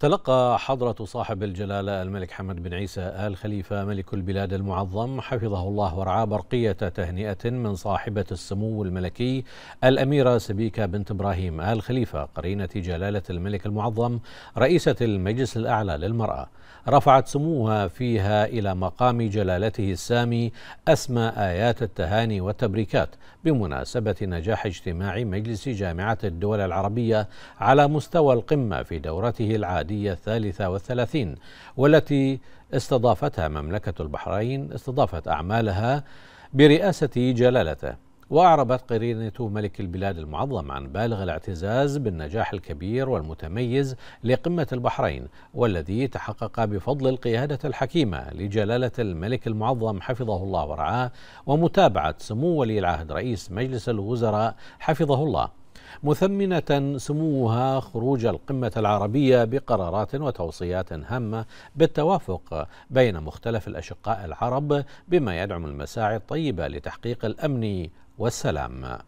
تلقى حضرة صاحب الجلالة الملك حمد بن عيسى آل خليفة ملك البلاد المعظم حفظه الله ورعاه برقية تهنئة من صاحبة السمو الملكي الأميرة سبيكة بنت إبراهيم آل خليفة قرينة جلالة الملك المعظم رئيسة المجلس الأعلى للمرأة رفعت سموها فيها إلى مقام جلالته السامي أسمى آيات التهاني والتبريكات بمناسبة نجاح اجتماع مجلس جامعة الدول العربية على مستوى القمة في دورته العادة الميلادية الثالثة والثلاثين والتي استضافتها مملكة البحرين استضافت أعمالها برئاسة جلالته وأعربت قرينة ملك البلاد المعظم عن بالغ الاعتزاز بالنجاح الكبير والمتميز لقمة البحرين والذي تحقق بفضل القيادة الحكيمة لجلالة الملك المعظم حفظه الله ورعاه ومتابعة سمو ولي العهد رئيس مجلس الوزراء حفظه الله مثمنة سموها خروج القمة العربية بقرارات وتوصيات هامة بالتوافق بين مختلف الأشقاء العرب بما يدعم المساعي الطيبة لتحقيق الأمن والسلام